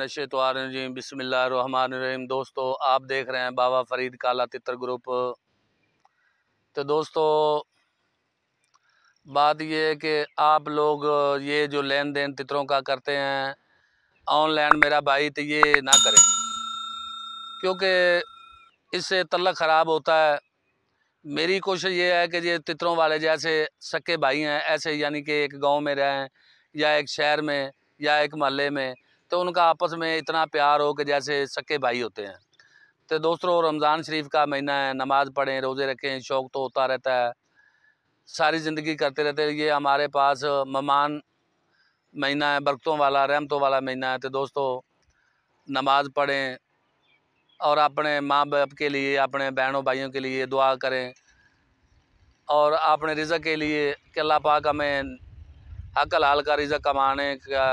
मिनशतवारजी रहीम दोस्तों आप देख रहे हैं बाबा फरीद काला तितर ग्रुप तो दोस्तों बात यह है कि आप लोग ये जो लेन देन तितरों का करते हैं ऑनलाइन मेरा भाई तो ये ना करें क्योंकि इससे तल्ला ख़राब होता है मेरी कोशिश ये है कि ये तितरों वाले जैसे सके भाई हैं ऐसे यानी कि एक गांव में रहें या एक शहर में या एक महल्ले में तो उनका आपस में इतना प्यार हो कि जैसे सके भाई होते हैं तो दोस्तों रमज़ान शरीफ का महीना है नमाज़ पढ़ें रोज़े रखें शौक़ तो होता रहता है सारी ज़िंदगी करते रहते ये हमारे पास ममान महीना है बरकतों वाला रहमतों वाला महीना है तो दोस्तों नमाज़ पढ़ें और अपने माँ बाप के लिए अपने बहनों भाइयों के लिए दुआ करें और अपने रिजक के लिए कि अल्लाह पाक हमें अकल हाल का रिजक कमाने का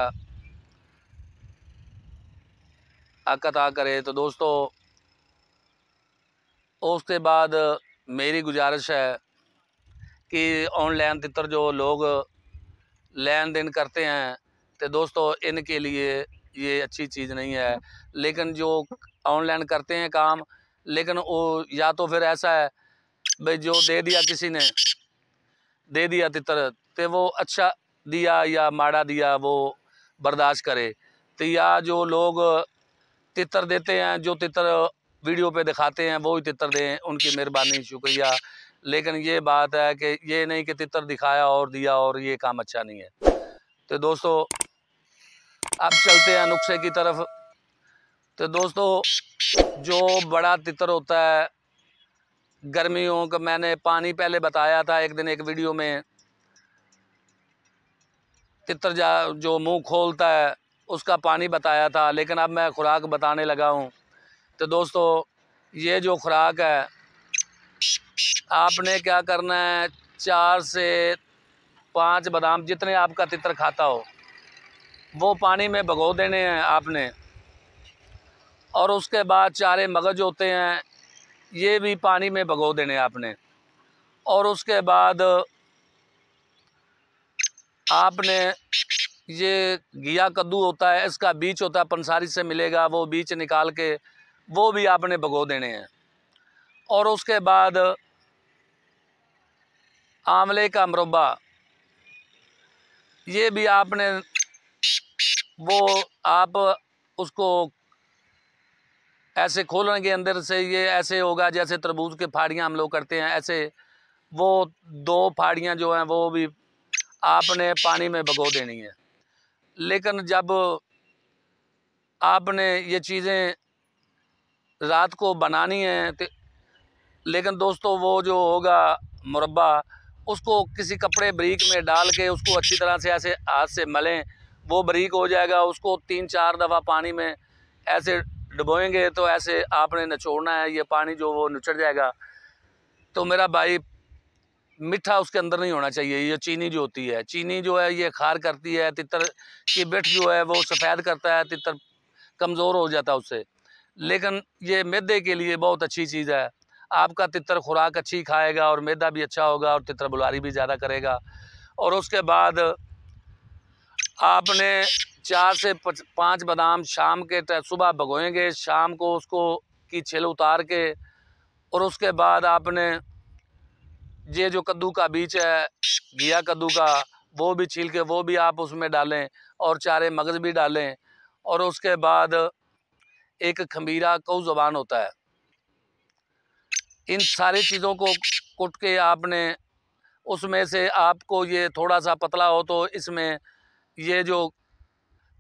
अकता करे तो दोस्तों उसके बाद मेरी गुजारिश है कि ऑनलाइन तितर जो लोग लेन देन करते हैं तो दोस्तों इनके लिए ये अच्छी चीज़ नहीं है लेकिन जो ऑनलाइन करते हैं काम लेकिन वो या तो फिर ऐसा है भाई जो दे दिया किसी ने दे दिया तितर तो वो अच्छा दिया या माड़ा दिया वो बर्दाश्त करे तो या जो लोग तितर देते हैं जो तितर वीडियो पे दिखाते हैं वो ही तितर दें उनकी मेहरबानी शुक्रिया लेकिन ये बात है कि ये नहीं कि तितर दिखाया और दिया और ये काम अच्छा नहीं है तो दोस्तों अब चलते हैं नुस्खे की तरफ तो दोस्तों जो बड़ा तितर होता है गर्मियों का मैंने पानी पहले बताया था एक दिन एक वीडियो में तितर जा जो मुंह खोलता है उसका पानी बताया था लेकिन अब मैं खुराक बताने लगा हूँ तो दोस्तों ये जो खुराक है आपने क्या करना है चार से पाँच बादाम जितने आपका तितर खाता हो वो पानी में भगो देने हैं आपने और उसके बाद चारे मगज होते हैं ये भी पानी में भगो देने आपने और उसके बाद आपने ये घिया कद्दू होता है इसका बीज होता है पंसारी से मिलेगा वो बीज निकाल के वो भी आपने भगो देने हैं और उसके बाद आंवले का मरबा ये भी आपने वो आप उसको ऐसे खोलने के अंदर से ये ऐसे होगा जैसे तरबूज के फाड़ियाँ हम लोग करते हैं ऐसे वो दो फाड़ियाँ जो हैं वो भी आपने पानी में भगो देनी है लेकिन जब आपने ये चीज़ें रात को बनानी हैं तो लेकिन दोस्तों वो जो होगा मुरबा उसको किसी कपड़े ब्रिक में डाल के उसको अच्छी तरह से ऐसे हाथ से मलें वो बरीक हो जाएगा उसको तीन चार दफ़ा पानी में ऐसे डुबोएंगे तो ऐसे आपने निचोड़ना है ये पानी जो वो निचड़ जाएगा तो मेरा भाई मीठा उसके अंदर नहीं होना चाहिए ये चीनी जो होती है चीनी जो है ये खार करती है तितर की बिट जो है वो सफ़ेद करता है तितर कमज़ोर हो जाता है उससे लेकिन ये मैदे के लिए बहुत अच्छी चीज़ है आपका तितर खुराक अच्छी खाएगा और मैदा भी अच्छा होगा और तितर बुलारी भी ज़्यादा करेगा और उसके बाद आपने चार से पाँच बादाम शाम के सुबह भगोएंगे शाम को उसको की छिल उतार के और उसके बाद आपने ये जो कद्दू का बीज है घिया कद्दू का वो भी छील के वो भी आप उसमें डालें और चारे मगज़ भी डालें और उसके बाद एक खमीरा कऊ ज़बान होता है इन सारी चीज़ों को कुट के आपने उसमें से आपको ये थोड़ा सा पतला हो तो इसमें ये जो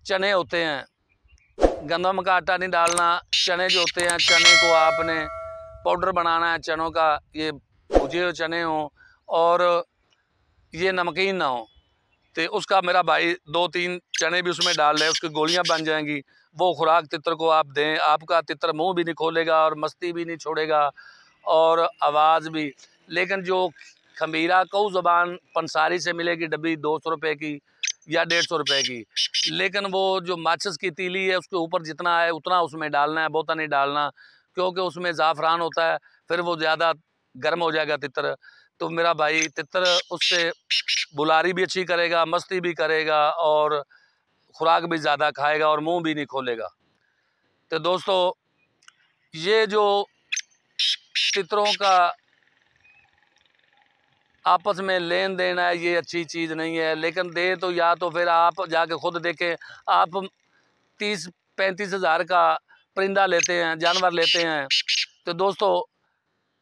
चने होते हैं गंदम का आटा नहीं डालना चने जो होते हैं चने को आपने पाउडर बनाना है चनों का ये भुजे हो चने हों और ये नमकीन ना हो तो उसका मेरा भाई दो तीन चने भी उसमें डाल रहे उसकी गोलियाँ बन जाएंगी वो खुराक तितर को आप दें आपका तितर मुंह भी नहीं खोलेगा और मस्ती भी नहीं छोड़ेगा और आवाज़ भी लेकिन जो खमीरा कऊ ज़बान पंसारी से मिलेगी डब्बी दो सौ रुपये की या डेढ़ सौ रुपये की लेकिन वो जो माचिस की तीली है उसके ऊपर जितना है उतना उसमें डालना है बोता नहीं डालना क्योंकि उसमें ज़ाफ़रान होता है फिर वो ज़्यादा गर्म हो जाएगा तितर तो मेरा भाई तितर उससे बुलारी भी अच्छी करेगा मस्ती भी करेगा और खुराक भी ज़्यादा खाएगा और मुंह भी नहीं खोलेगा तो दोस्तों ये जो तितरों का आपस में लेन देन है ये अच्छी चीज़ नहीं है लेकिन दे तो या तो फिर आप जाके खुद देखें आप तीस पैंतीस हज़ार का परिंदा लेते हैं जानवर लेते हैं तो दोस्तों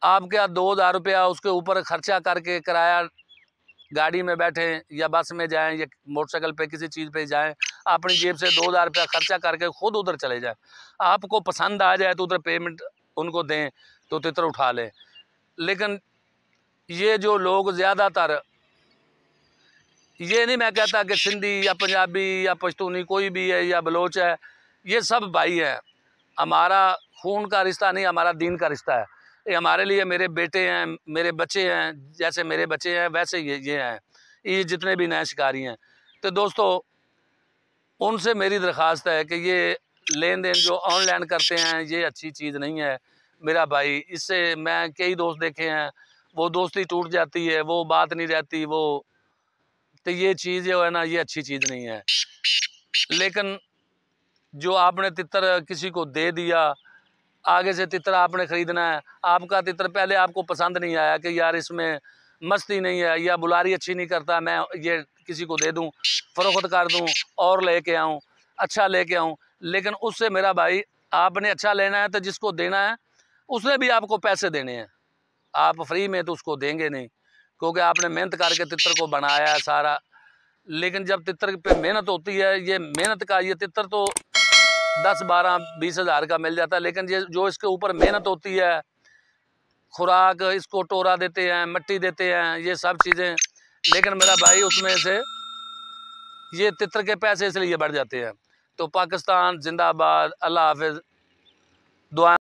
आपके यहाँ दो हज़ार रुपया उसके ऊपर खर्चा करके किराया गाड़ी में बैठें या बस में जाएं या मोटरसाइकिल पे किसी चीज़ पे जाएं अपनी जेब से दो हज़ार रुपया खर्चा करके खुद उधर चले जाएं आपको पसंद आ जाए तो उधर पेमेंट उनको दें तो तितर उठा लें लेकिन ये जो लोग ज़्यादातर ये नहीं मैं कहता कि सिंधी या पंजाबी या पश्तूनी कोई भी है या बलोच है ये सब भाई हैं हमारा खून का रिश्ता नहीं हमारा दीन का रिश्ता है ये हमारे लिए मेरे बेटे हैं मेरे बच्चे हैं जैसे मेरे बच्चे हैं वैसे ये ये हैं ये जितने भी नए शिकारी हैं तो दोस्तों उनसे मेरी दरख्वास्त है कि ये लेन देन जो ऑनलाइन करते हैं ये अच्छी चीज़ नहीं है मेरा भाई इससे मैं कई दोस्त देखे हैं वो दोस्ती टूट जाती है वो बात नहीं रहती वो तो ये चीज़ जो है ना ये अच्छी चीज़ नहीं है लेकिन जो आपने तितर किसी को दे दिया आगे से तितर आपने ख़रीदना है आपका तितर पहले आपको पसंद नहीं आया कि यार इसमें मस्ती नहीं है या बुलारी अच्छी नहीं करता मैं ये किसी को दे दूँ फ़रोख्त कर दूँ और ले कर आऊँ अच्छा ले कर आऊँ लेकिन उससे मेरा भाई आपने अच्छा लेना है तो जिसको देना है उसने भी आपको पैसे देने हैं आप फ्री में तो उसको देंगे नहीं क्योंकि आपने मेहनत करके तितर को बनाया है सारा लेकिन जब तितर पे मेहनत होती है ये मेहनत का ये तितर तो दस बारह बीस हज़ार का मिल जाता है लेकिन ये जो इसके ऊपर मेहनत होती है खुराक इसको टोरा देते हैं मिट्टी देते हैं ये सब चीज़ें लेकिन मेरा भाई उसमें से ये तितर के पैसे इसलिए बढ़ जाते हैं तो पाकिस्तान जिंदाबाद अल्लाह हाफिज दुआ